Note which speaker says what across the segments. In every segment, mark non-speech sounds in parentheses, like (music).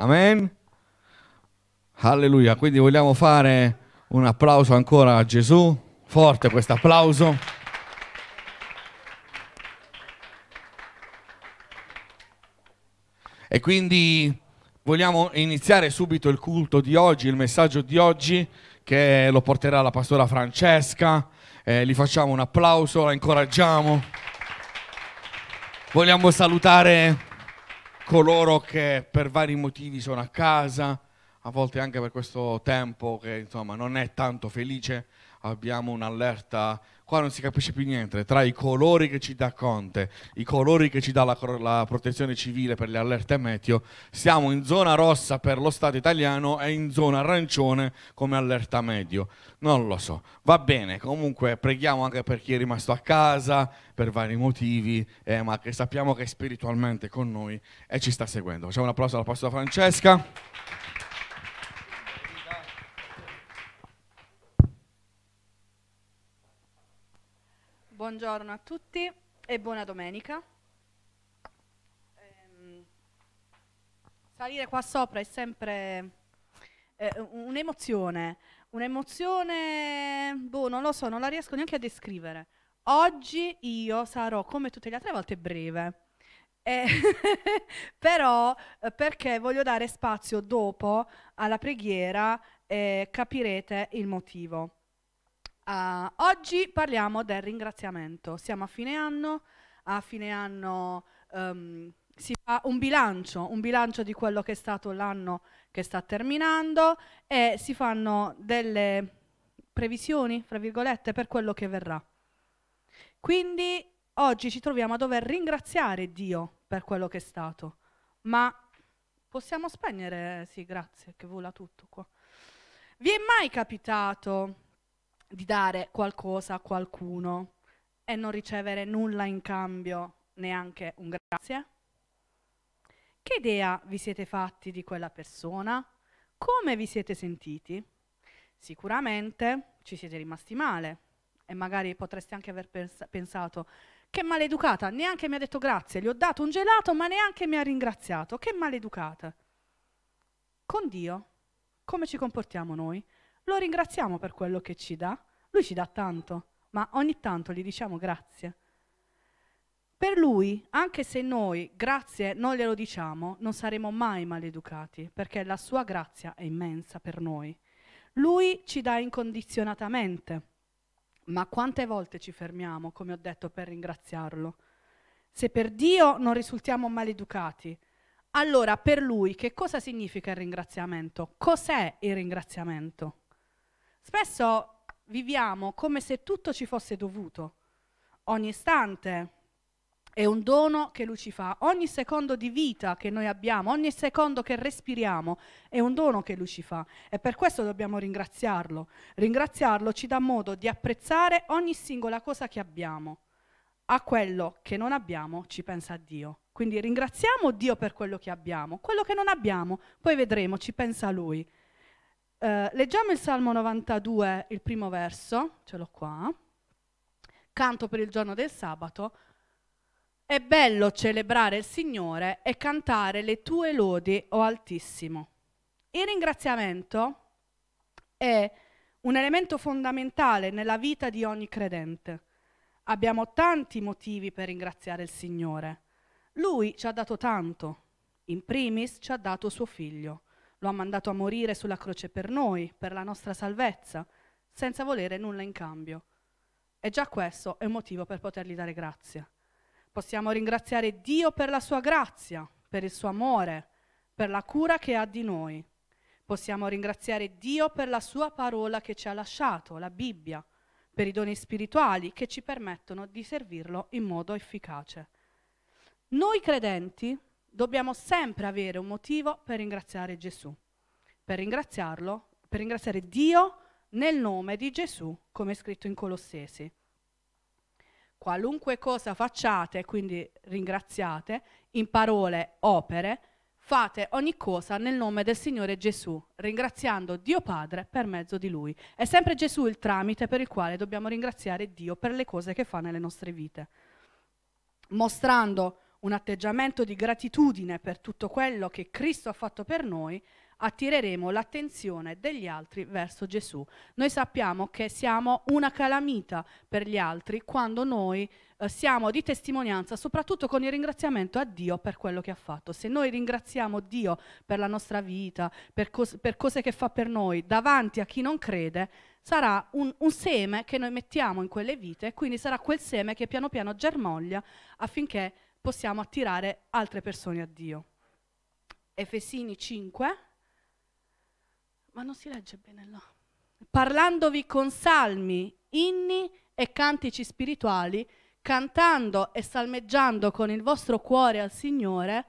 Speaker 1: Amen. Alleluia. Quindi vogliamo fare un applauso ancora a Gesù. Forte questo applauso. E quindi vogliamo iniziare subito il culto di oggi, il messaggio di oggi che lo porterà la pastora Francesca. Eh, gli facciamo un applauso, la incoraggiamo. Vogliamo salutare coloro che per vari motivi sono a casa, a volte anche per questo tempo che insomma non è tanto felice, abbiamo un'allerta qua non si capisce più niente tra i colori che ci dà Conte, i colori che ci dà la, la, protezione civile per le allerte meteo, siamo in zona rossa per lo Stato italiano e in zona arancione come allerta medio. Non lo so, va bene, comunque preghiamo anche per chi è rimasto a casa per vari motivi, eh, ma che sappiamo che è spiritualmente con noi e ci sta seguendo. Facciamo un applauso alla pastora Francesca.
Speaker 2: Buongiorno a tutti e buona domenica. Ehm, salire qua sopra è sempre eh, un'emozione, un'emozione, boh, non lo so, non la riesco neanche a descrivere. Oggi io sarò come tutte le altre volte breve. Eh, (laughs) però eh, perché voglio dare spazio dopo alla preghiera eh, capirete il motivo. Uh, oggi parliamo del ringraziamento. Siamo a fine anno, a fine anno um, si fa un bilancio, un bilancio di quello che è stato l'anno che sta terminando e si fanno delle previsioni, fra virgolette, per quello che verrà. Quindi oggi ci troviamo a dover ringraziare Dio per quello che è stato, ma possiamo spegnere, sì, grazie, che vola tutto qua. Vi è mai capitato di dare qualcosa a qualcuno e non ricevere nulla in cambio, neanche un grazie? Che idea vi siete fatti di quella persona? Come vi siete sentiti? Sicuramente ci siete rimasti male e magari potreste anche aver pens pensato che maleducata, neanche mi ha detto grazie, gli ho dato un gelato ma neanche mi ha ringraziato, che maleducata. Con Dio, come ci comportiamo noi? lo ringraziamo per quello che ci dà. Lui ci dà tanto, ma ogni tanto gli diciamo grazie. Per lui, anche se noi grazie non glielo diciamo, non saremo mai maleducati, perché la sua grazia è immensa per noi. Lui ci dà incondizionatamente, ma quante volte ci fermiamo, come ho detto, per ringraziarlo? Se per Dio non risultiamo maleducati, allora per lui che cosa significa il ringraziamento? Cos'è il ringraziamento? Spesso viviamo come se tutto ci fosse dovuto. Ogni istante è un dono che Lui ci fa, ogni secondo di vita che noi abbiamo, ogni secondo che respiriamo è un dono che Lui ci fa e per questo dobbiamo ringraziarlo. Ringraziarlo ci dà modo di apprezzare ogni singola cosa che abbiamo. A quello che non abbiamo ci pensa Dio. Quindi ringraziamo Dio per quello che abbiamo, quello che non abbiamo, poi vedremo, ci pensa Lui. Eh, leggiamo il Salmo 92, il primo verso, ce l'ho qua. Canto per il giorno del sabato. È bello celebrare il Signore e cantare le tue lodi, o Altissimo. Il ringraziamento è un elemento fondamentale nella vita di ogni credente. Abbiamo tanti motivi per ringraziare il Signore. Lui ci ha dato tanto. In primis ci ha dato suo figlio lo ha mandato a morire sulla croce per noi, per la nostra salvezza, senza volere nulla in cambio. E già questo è un motivo per potergli dare grazia. Possiamo ringraziare Dio per la sua grazia, per il suo amore, per la cura che ha di noi. Possiamo ringraziare Dio per la sua parola che ci ha lasciato, la Bibbia, per i doni spirituali che ci permettono di servirlo in modo efficace. Noi credenti dobbiamo sempre avere un motivo per ringraziare Gesù, per ringraziarlo, per ringraziare Dio nel nome di Gesù, come è scritto in Colossesi. Qualunque cosa facciate, quindi ringraziate, in parole, opere, fate ogni cosa nel nome del Signore Gesù, ringraziando Dio Padre per mezzo di Lui. È sempre Gesù il tramite per il quale dobbiamo ringraziare Dio per le cose che fa nelle nostre vite, mostrando un atteggiamento di gratitudine per tutto quello che Cristo ha fatto per noi, attireremo l'attenzione degli altri verso Gesù. Noi sappiamo che siamo una calamita per gli altri quando noi eh, siamo di testimonianza, soprattutto con il ringraziamento a Dio per quello che ha fatto. Se noi ringraziamo Dio per la nostra vita, per, cos per cose che fa per noi davanti a chi non crede, sarà un, un, seme che noi mettiamo in quelle vite e quindi sarà quel seme che piano piano germoglia affinché possiamo attirare altre persone a Dio. Efesini 5, ma non si legge bene là. Parlandovi con salmi, inni e cantici spirituali, cantando e salmeggiando con il vostro cuore al Signore,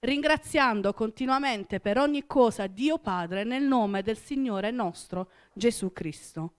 Speaker 2: ringraziando continuamente per ogni cosa Dio Padre nel nome del Signore nostro Gesù Cristo.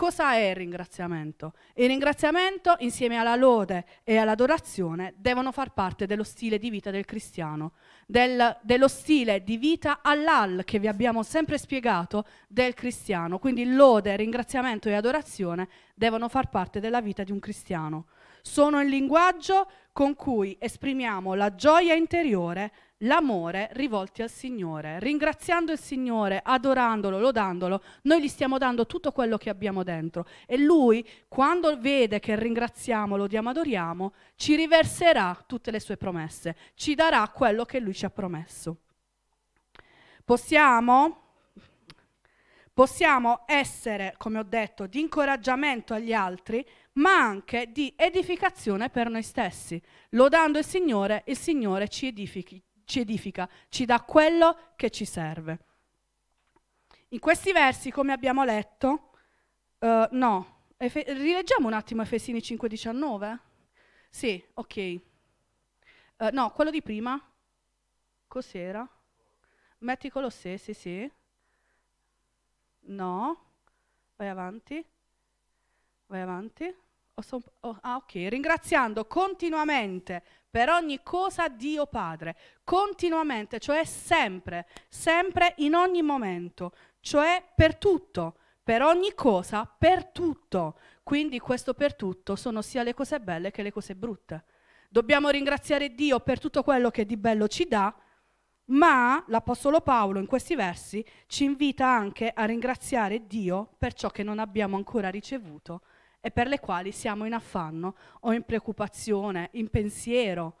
Speaker 2: Cosa è il ringraziamento? Il ringraziamento, insieme alla lode e all'adorazione, devono far parte dello stile di vita del cristiano, del, dello stile di vita all'al che vi abbiamo sempre spiegato del cristiano. Quindi lode, ringraziamento e adorazione devono far parte della vita di un cristiano. Sono il linguaggio con cui esprimiamo la gioia interiore l'amore rivolti al Signore. Ringraziando il Signore, adorandolo, lodandolo, noi gli stiamo dando tutto quello che abbiamo dentro e lui, quando vede che ringraziamo, lodiamo, adoriamo, ci riverserà tutte le sue promesse, ci darà quello che lui ci ha promesso. Possiamo possiamo essere, come ho detto, di incoraggiamento agli altri, ma anche di edificazione per noi stessi. Lodando il Signore, il Signore ci, edifichi, ci edifica, ci dà quello che ci serve. In questi versi, come abbiamo letto, uh, no, Efe- rileggiamo un attimo Efesini 5,19? Sì, ok. Uh, no, quello di prima, cos'era? Metti quello se, sì, sì. No, vai avanti, vai avanti so, oh, ah, ok, ringraziando continuamente per ogni cosa Dio Padre, continuamente, cioè sempre, sempre in ogni momento, cioè per tutto, per ogni cosa, per tutto. Quindi questo per tutto sono sia le cose belle che le cose brutte. Dobbiamo ringraziare Dio per tutto quello che di bello ci dà, ma l'Apostolo Paolo in questi versi ci invita anche a ringraziare Dio per ciò che non abbiamo ancora ricevuto e per le quali siamo in affanno o in preoccupazione, in pensiero.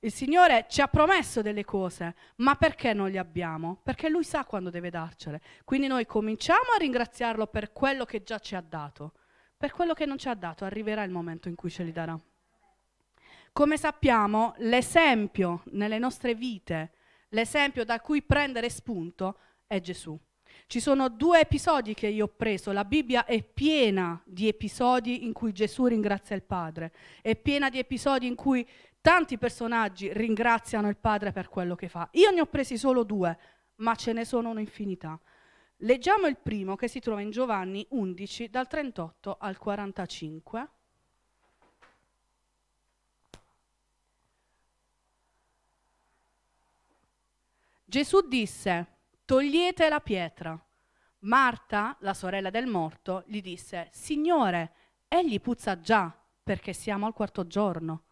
Speaker 2: Il Signore ci ha promesso delle cose, ma perché non le abbiamo? Perché Lui sa quando deve darcele. Quindi noi cominciamo a ringraziarlo per quello che già ci ha dato. Per quello che non ci ha dato arriverà il momento in cui ce li darà. Come sappiamo, l'esempio nelle nostre vite, l'esempio da cui prendere spunto è Gesù. Ci sono due episodi che io ho preso, la Bibbia è piena di episodi in cui Gesù ringrazia il Padre, è piena di episodi in cui tanti personaggi ringraziano il Padre per quello che fa. Io ne ho presi solo due, ma ce ne sono un'infinità. Leggiamo il primo che si trova in Giovanni 11 dal 38 al 45. Gesù disse, togliete la pietra. Marta, la sorella del morto, gli disse, Signore, egli puzza già perché siamo al quarto giorno.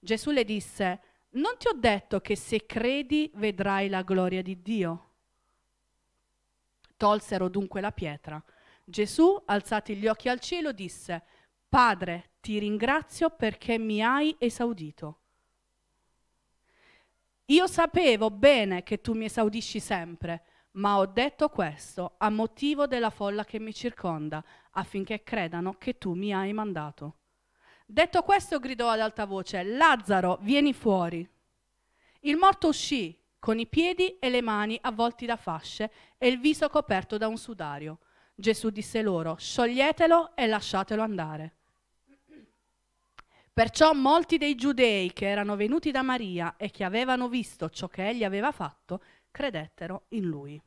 Speaker 2: Gesù le disse, non ti ho detto che se credi vedrai la gloria di Dio. Tolsero dunque la pietra. Gesù, alzati gli occhi al cielo, disse, Padre, ti ringrazio perché mi hai esaudito. Io sapevo bene che tu mi esaudisci sempre, ma ho detto questo a motivo della folla che mi circonda, affinché credano che tu mi hai mandato. Detto questo gridò ad alta voce, Lazzaro, vieni fuori. Il morto uscì, con i piedi e le mani avvolti da fasce e il viso coperto da un sudario. Gesù disse loro, scioglietelo e lasciatelo andare. Perciò molti dei giudei che erano venuti da Maria e che avevano visto ciò che egli aveva fatto, credettero in lui.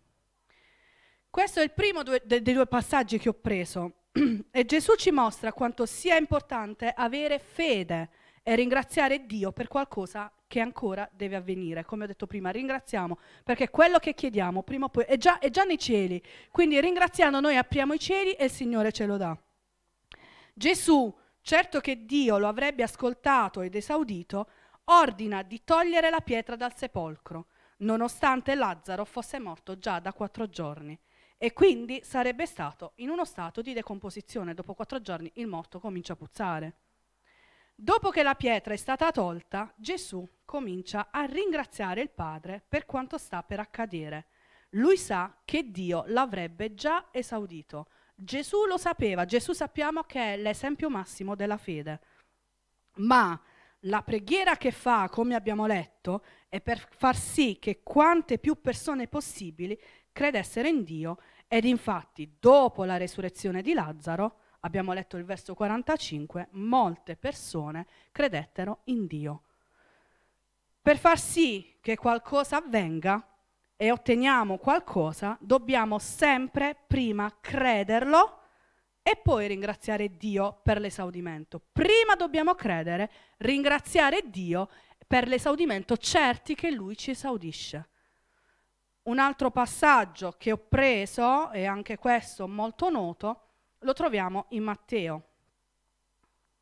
Speaker 2: Questo è il primo due, de, dei due passaggi che ho preso (clears throat) e Gesù ci mostra quanto sia importante avere fede e ringraziare Dio per qualcosa che ancora deve avvenire. Come ho detto prima, ringraziamo perché quello che chiediamo prima o poi è già, è già nei cieli. Quindi ringraziando noi apriamo i cieli e il Signore ce lo dà. Gesù certo che Dio lo avrebbe ascoltato ed esaudito, ordina di togliere la pietra dal sepolcro, nonostante Lazzaro fosse morto già da quattro giorni e quindi sarebbe stato in uno stato di decomposizione. Dopo quattro giorni il morto comincia a puzzare. Dopo che la pietra è stata tolta, Gesù comincia a ringraziare il Padre per quanto sta per accadere. Lui sa che Dio l'avrebbe già esaudito, Gesù lo sapeva, Gesù sappiamo che è l'esempio massimo della fede, ma la preghiera che fa, come abbiamo letto, è per far sì che quante più persone possibili credessero in Dio ed infatti dopo la resurrezione di Lazzaro, abbiamo letto il verso 45, molte persone credettero in Dio. Per far sì che qualcosa avvenga, e otteniamo qualcosa, dobbiamo sempre prima crederlo e poi ringraziare Dio per l'esaudimento. Prima dobbiamo credere, ringraziare Dio per l'esaudimento, certi che Lui ci esaudisce. Un altro passaggio che ho preso, e anche questo molto noto, lo troviamo in Matteo.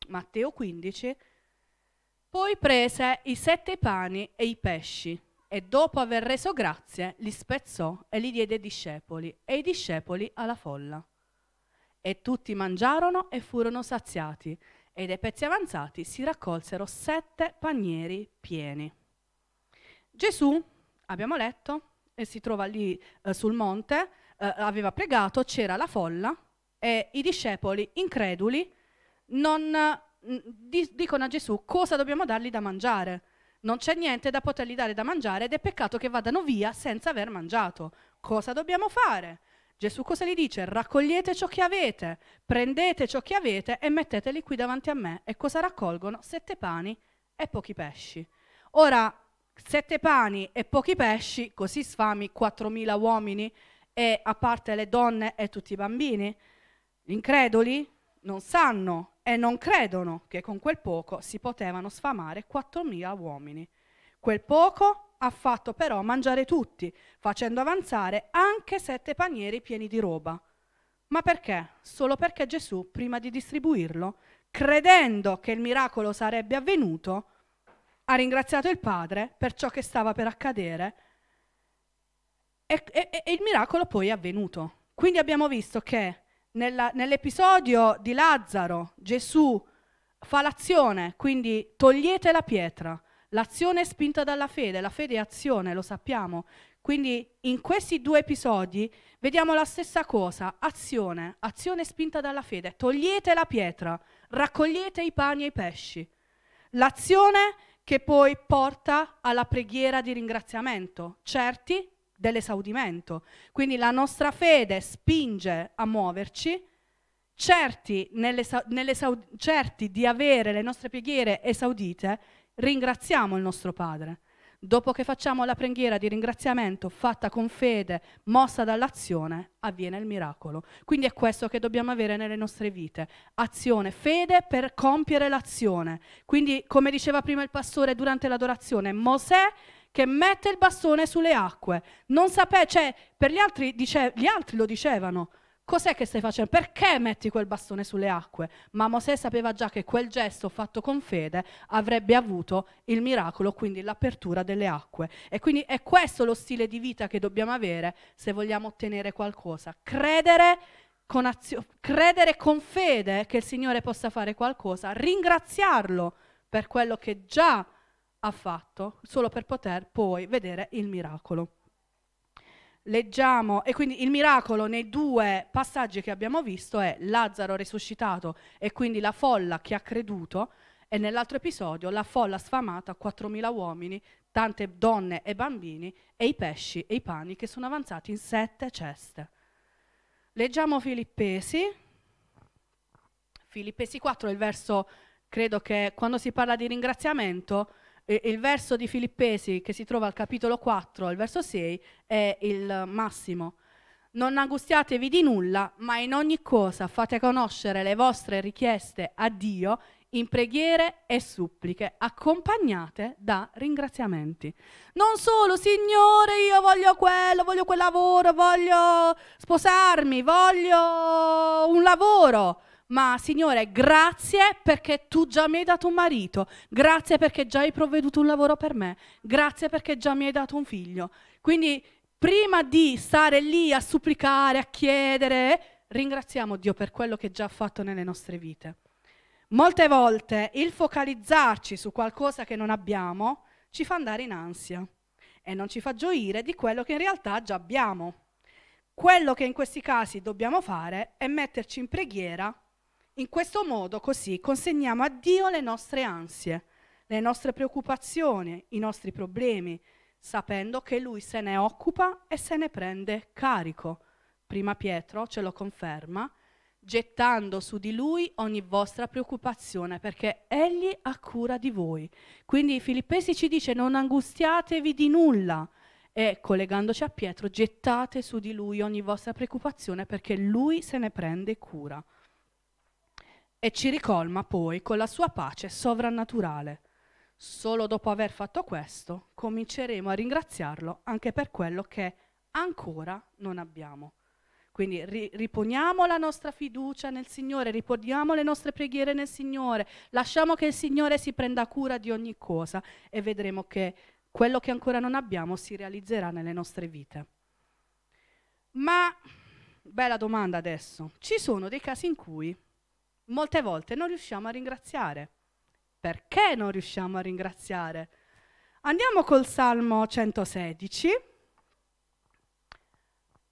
Speaker 2: Matteo 15. Poi prese i sette pani e i pesci e dopo aver reso grazie li spezzò e li diede ai discepoli e i discepoli alla folla. E tutti mangiarono e furono saziati e dei pezzi avanzati si raccolsero sette panieri pieni. Gesù, abbiamo letto, e si trova lì eh, sul monte, eh, aveva pregato, c'era la folla e i discepoli increduli non, eh, dicono a Gesù cosa dobbiamo dargli da mangiare non c'è niente da potergli dare da mangiare ed è peccato che vadano via senza aver mangiato. Cosa dobbiamo fare? Gesù cosa gli dice? Raccogliete ciò che avete, prendete ciò che avete e metteteli qui davanti a me. E cosa raccolgono? Sette pani e pochi pesci. Ora, sette pani e pochi pesci, così sfami 4.000 uomini e a parte le donne e tutti i bambini? Gli increduli non sanno e non credono che con quel poco si potevano sfamare 4.000 uomini. Quel poco ha fatto però mangiare tutti, facendo avanzare anche sette panieri pieni di roba. Ma perché? Solo perché Gesù, prima di distribuirlo, credendo che il miracolo sarebbe avvenuto, ha ringraziato il Padre per ciò che stava per accadere e, e, e il miracolo poi è avvenuto. Quindi abbiamo visto che nell'episodio di Lazzaro Gesù fa l'azione, quindi togliete la pietra. L'azione è spinta dalla fede, la fede è azione, lo sappiamo. Quindi in questi due episodi vediamo la stessa cosa, azione, azione spinta dalla fede, togliete la pietra, raccogliete i pani e i pesci. L'azione che poi porta alla preghiera di ringraziamento, certi dell'esaudimento. Quindi la nostra fede spinge a muoverci, certi, certi di avere le nostre preghiere esaudite, ringraziamo il nostro Padre. Dopo che facciamo la preghiera di ringraziamento fatta con fede, mossa dall'azione, avviene il miracolo. Quindi è questo che dobbiamo avere nelle nostre vite. Azione, fede per compiere l'azione. Quindi, come diceva prima il pastore durante l'adorazione, Mosè che mette il bastone sulle acque. Non sapeva, cioè, per gli altri, dice, gli altri lo dicevano. Cos'è che stai facendo? Perché metti quel bastone sulle acque? Ma Mosè sapeva già che quel gesto fatto con fede avrebbe avuto il miracolo, quindi l'apertura delle acque. E quindi è questo lo stile di vita che dobbiamo avere se vogliamo ottenere qualcosa. Credere con, azio- credere con fede che il Signore possa fare qualcosa, ringraziarlo per quello che già ha ha fatto, solo per poter poi vedere il miracolo. Leggiamo, e quindi il miracolo nei due passaggi che abbiamo visto è Lazzaro risuscitato e quindi la folla che ha creduto, e nell'altro episodio la folla sfamata, 4.000 uomini, tante donne e bambini, e i pesci e i pani che sono avanzati in sette ceste. Leggiamo Filippesi, Filippesi 4, il verso, credo che quando si parla di ringraziamento, eh, il verso di Filippesi che si trova al capitolo 4, il verso 6, è il massimo. Non angustiatevi di nulla, ma in ogni cosa fate conoscere le vostre richieste a Dio in preghiere e suppliche, accompagnate da ringraziamenti. Non solo, Signore, io voglio quello, voglio quel lavoro, voglio sposarmi, voglio un lavoro ma Signore, grazie perché tu già mi hai dato un marito, grazie perché già hai provveduto un lavoro per me, grazie perché già mi hai dato un figlio. Quindi prima di stare lì a supplicare, a chiedere, ringraziamo Dio per quello che già ha fatto nelle nostre vite. Molte volte il focalizzarci su qualcosa che non abbiamo ci fa andare in ansia e non ci fa gioire di quello che in realtà già abbiamo. Quello che in questi casi dobbiamo fare è metterci in preghiera in questo modo, così, consegniamo a Dio le nostre ansie, le nostre preoccupazioni, i nostri problemi, sapendo che Lui se ne occupa e se ne prende carico. Prima Pietro ce lo conferma, gettando su di Lui ogni vostra preoccupazione, perché Egli ha cura di voi. Quindi Filippesi ci dice non angustiatevi di nulla e collegandoci a Pietro gettate su di Lui ogni vostra preoccupazione perché Lui se ne prende cura e ci ricolma poi con la sua pace sovrannaturale. Solo dopo aver fatto questo cominceremo a ringraziarlo anche per quello che ancora non abbiamo. Quindi ri- riponiamo la nostra fiducia nel Signore, riponiamo le nostre preghiere nel Signore, lasciamo che il Signore si prenda cura di ogni cosa e vedremo che quello che ancora non abbiamo si realizzerà nelle nostre vite. Ma, bella domanda adesso, ci sono dei casi in cui molte volte non riusciamo a ringraziare. Perché non riusciamo a ringraziare? Andiamo col Salmo 116.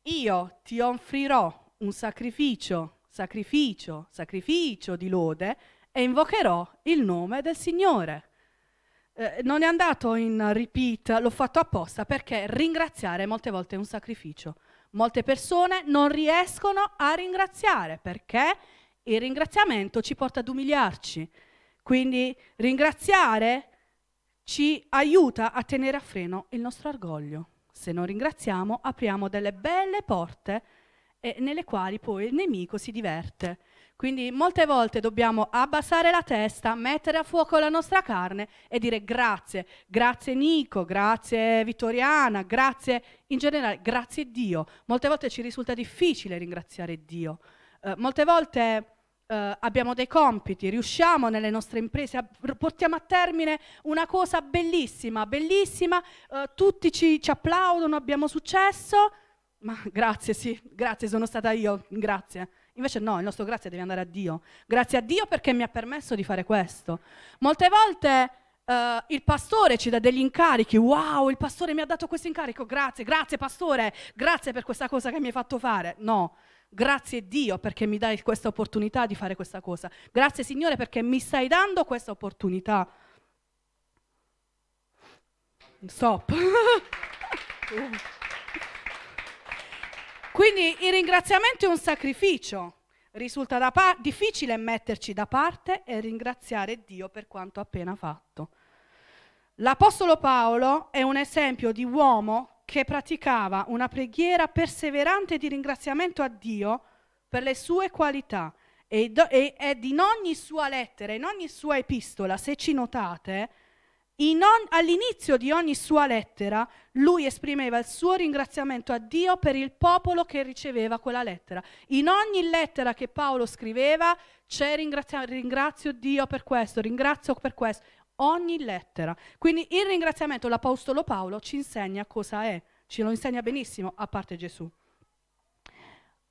Speaker 2: Io ti offrirò un sacrificio, sacrificio, sacrificio di lode e invocherò il nome del Signore. Eh, non è andato in repeat, l'ho fatto apposta perché ringraziare molte volte è un sacrificio. Molte persone non riescono a ringraziare perché il ringraziamento ci porta ad umiliarci, quindi ringraziare ci aiuta a tenere a freno il nostro orgoglio. Se non ringraziamo, apriamo delle belle porte eh, nelle quali poi il nemico si diverte. Quindi molte volte dobbiamo abbassare la testa, mettere a fuoco la nostra carne e dire grazie, grazie Nico, grazie Vittoriana, grazie in generale, grazie Dio. Molte volte ci risulta difficile ringraziare Dio eh, molte volte eh, abbiamo dei compiti, riusciamo nelle nostre imprese, portiamo a termine una cosa bellissima, bellissima, eh, tutti ci, ci applaudono, abbiamo successo, ma (laughs) grazie sì, grazie sono stata io, grazie. Invece no, il nostro grazie deve andare a Dio. Grazie a Dio perché mi ha permesso di fare questo. Molte volte Uh, il pastore ci dà degli incarichi, wow, il pastore mi ha dato questo incarico, grazie, grazie pastore, grazie per questa cosa che mi hai fatto fare. No, Grazie Dio perché mi dai questa opportunità di fare questa cosa. Grazie Signore perché mi stai dando questa opportunità. Stop. (laughs) Quindi il ringraziamento è un sacrificio. Risulta pa- difficile metterci da parte e ringraziare Dio per quanto appena fatto. L'Apostolo Paolo è un esempio di uomo che praticava una preghiera perseverante di ringraziamento a Dio per le sue qualità ed, in ogni sua lettera, in ogni sua epistola, se ci notate, all'inizio di ogni sua lettera lui esprimeva il suo ringraziamento a Dio per il popolo che riceveva quella lettera. In ogni lettera che Paolo scriveva c'è ringrazio, ringrazio Dio per questo, ringrazio per questo ogni lettera. Quindi il ringraziamento, l'Apostolo Paolo ci insegna cosa è, ce lo insegna benissimo, a parte Gesù.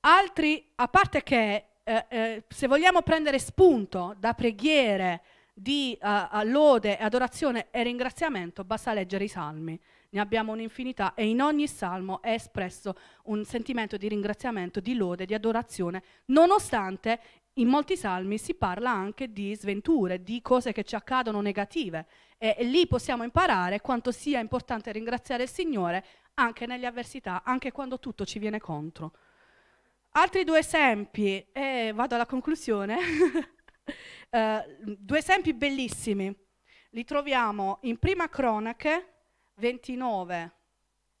Speaker 2: Altri, a parte che eh, eh, se vogliamo prendere spunto da preghiere di eh, lode, adorazione e ringraziamento, basta leggere i salmi. Ne abbiamo un'infinità e in ogni salmo è espresso un sentimento di ringraziamento, di lode, di adorazione, nonostante in molti salmi si parla anche di sventure, di cose che ci accadono negative e, e, lì possiamo imparare quanto sia importante ringraziare il Signore anche nelle avversità, anche quando tutto ci viene contro. Altri due esempi, e vado alla conclusione, uh, (laughs) due esempi bellissimi, li troviamo in Prima Cronache 29,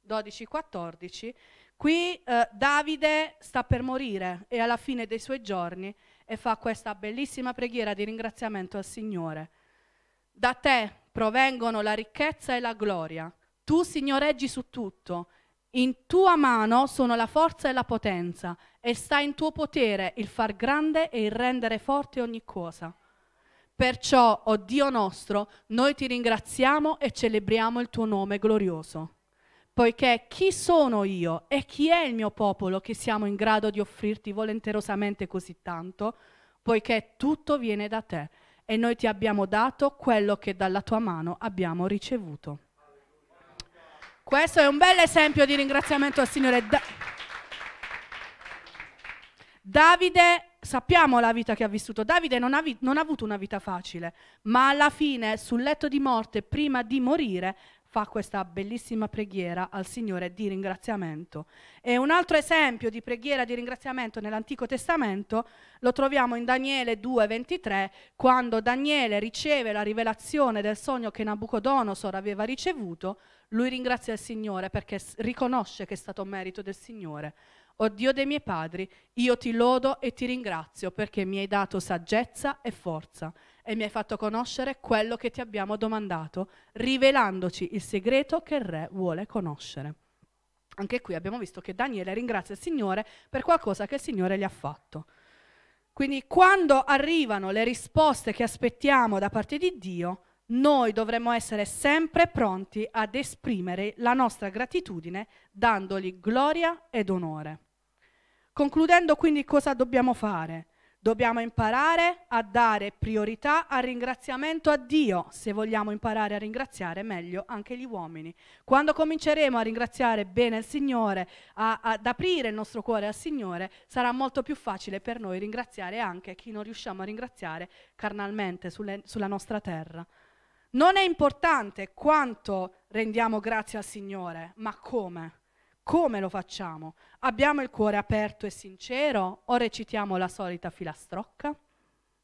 Speaker 2: 12, 14, qui uh, Davide sta per morire e alla fine dei suoi giorni e fa questa bellissima preghiera di ringraziamento al Signore. Da te provengono la ricchezza e la gloria. Tu signoreggi su tutto. In tua mano sono la forza e la potenza e sta in tuo potere il far grande e il rendere forte ogni cosa. Perciò, o oh Dio nostro, noi ti ringraziamo e celebriamo il tuo nome glorioso poiché chi sono io e chi è il mio popolo che siamo in grado di offrirti volenterosamente così tanto, poiché tutto viene da te e noi ti abbiamo dato quello che dalla tua mano abbiamo ricevuto. Questo è un bel esempio di ringraziamento al Signore. Da- Davide, sappiamo la vita che ha vissuto, Davide non ha, vi- non ha avuto una vita facile, ma alla fine sul letto di morte, prima di morire, fa questa bellissima preghiera al Signore di ringraziamento. E un altro esempio di preghiera di ringraziamento nell'Antico Testamento lo troviamo in Daniele 2:23, quando Daniele riceve la rivelazione del sogno che Nabucodonosor aveva ricevuto, lui ringrazia il Signore perché riconosce che è stato merito del Signore. O Dio dei miei padri, io ti lodo e ti ringrazio perché mi hai dato saggezza e forza e mi hai fatto conoscere quello che ti abbiamo domandato, rivelandoci il segreto che il re vuole conoscere. Anche qui abbiamo visto che Daniele ringrazia il Signore per qualcosa che il Signore gli ha fatto. Quindi quando arrivano le risposte che aspettiamo da parte di Dio, noi dovremmo essere sempre pronti ad esprimere la nostra gratitudine dandogli gloria ed onore. Concludendo quindi cosa dobbiamo fare? Dobbiamo imparare a dare priorità al ringraziamento a Dio, se vogliamo imparare a ringraziare meglio anche gli uomini. Quando cominceremo a ringraziare bene il Signore, a, ad aprire il nostro cuore al Signore, sarà molto più facile per noi ringraziare anche chi non riusciamo a ringraziare carnalmente sulle, sulla nostra terra. Non è importante quanto rendiamo grazie al Signore, ma come. Come lo facciamo? Abbiamo il cuore aperto e sincero o recitiamo la solita filastrocca?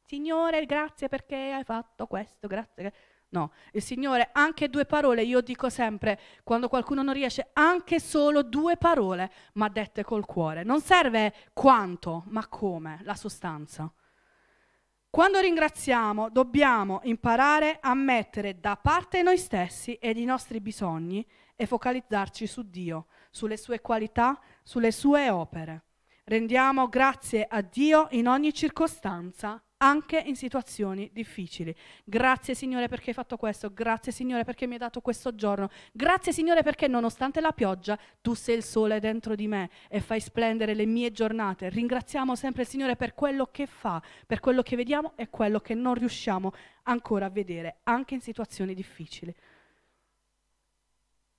Speaker 2: Signore, grazie perché hai fatto questo, grazie. No, il Signore, anche due parole, io dico sempre, quando qualcuno non riesce, anche solo due parole, ma dette col cuore. Non serve quanto, ma come, la sostanza. Quando ringraziamo dobbiamo imparare a mettere da parte noi stessi ed i nostri bisogni e focalizzarci su Dio, sulle sue qualità, sulle sue opere. Rendiamo grazie a Dio in ogni circostanza anche in situazioni difficili. Grazie Signore perché hai fatto questo, grazie Signore perché mi hai dato questo giorno, grazie Signore perché nonostante la pioggia tu sei il sole dentro di me e fai splendere le mie giornate. Ringraziamo sempre il Signore per quello che fa, per quello che vediamo e quello che non riusciamo ancora a vedere, anche in situazioni difficili.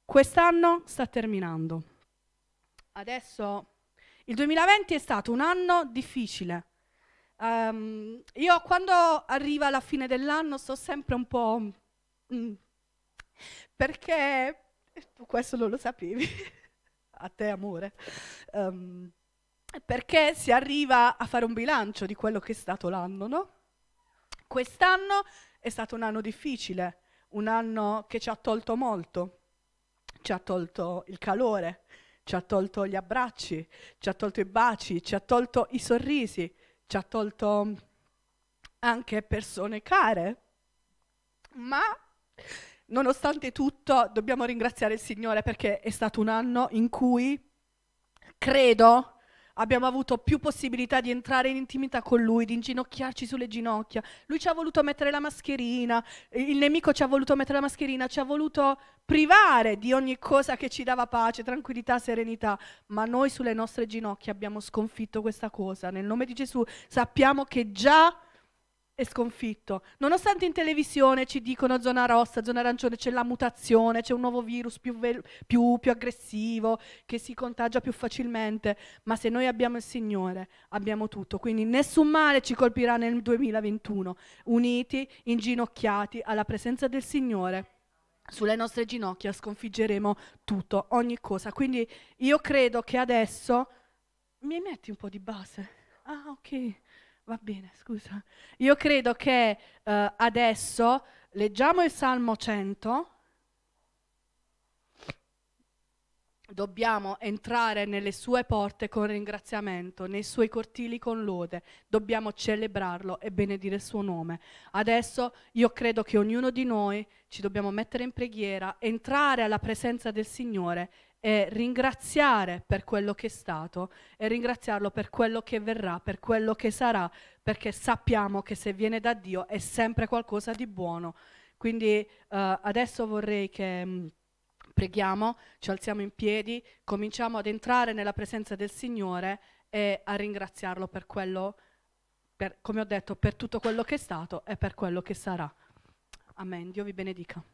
Speaker 2: Quest'anno sta terminando. Adesso il 2020 è stato un anno difficile Um, io quando arriva la fine dell'anno sto sempre un po'... Mm, perché eh, tu questo non lo sapevi, (laughs) a te amore, um, perché si arriva a fare un bilancio di quello che è stato l'anno, no? Quest'anno è stato un anno difficile, un anno che ci ha tolto molto, ci ha tolto il calore, ci ha tolto gli abbracci, ci ha tolto i baci, ci ha tolto i sorrisi, ci ha tolto anche persone care, ma nonostante tutto dobbiamo ringraziare il Signore perché è stato un anno in cui credo abbiamo avuto più possibilità di entrare in intimità con lui, di inginocchiarci sulle ginocchia. Lui ci ha voluto mettere la mascherina, eh, il nemico ci ha voluto mettere la mascherina, ci ha voluto privare di ogni cosa che ci dava pace, tranquillità, serenità, ma noi sulle nostre ginocchia abbiamo sconfitto questa cosa. Nel nome di Gesù sappiamo che già è sconfitto. Nonostante in televisione ci dicono zona rossa, zona arancione, c'è la mutazione, c'è un nuovo virus più, più, più aggressivo, che si contagia più facilmente, ma se noi abbiamo il Signore, abbiamo tutto. Quindi nessun male ci colpirà nel 2021, uniti, inginocchiati alla presenza del Signore sulle nostre ginocchia sconfiggeremo tutto, ogni cosa. Quindi io credo che adesso mi metti un po' di base. Ah, ok. Va bene, scusa. Io credo che eh, adesso leggiamo il Salmo 100, dobbiamo entrare nelle sue porte con ringraziamento, nei suoi cortili con lode, dobbiamo celebrarlo e benedire il suo nome. Adesso io credo che ognuno di noi ci dobbiamo mettere in preghiera, entrare alla presenza del Signore e ringraziare per quello che è stato e ringraziarlo per quello che verrà, per quello che sarà, perché sappiamo che se viene da Dio è sempre qualcosa di buono. Quindi eh, adesso vorrei che mh, mm, preghiamo, ci alziamo in piedi, cominciamo ad entrare nella presenza del Signore e a ringraziarlo per quello, per, come ho detto, per tutto quello che è stato e per quello che sarà. Amen. Dio vi benedica.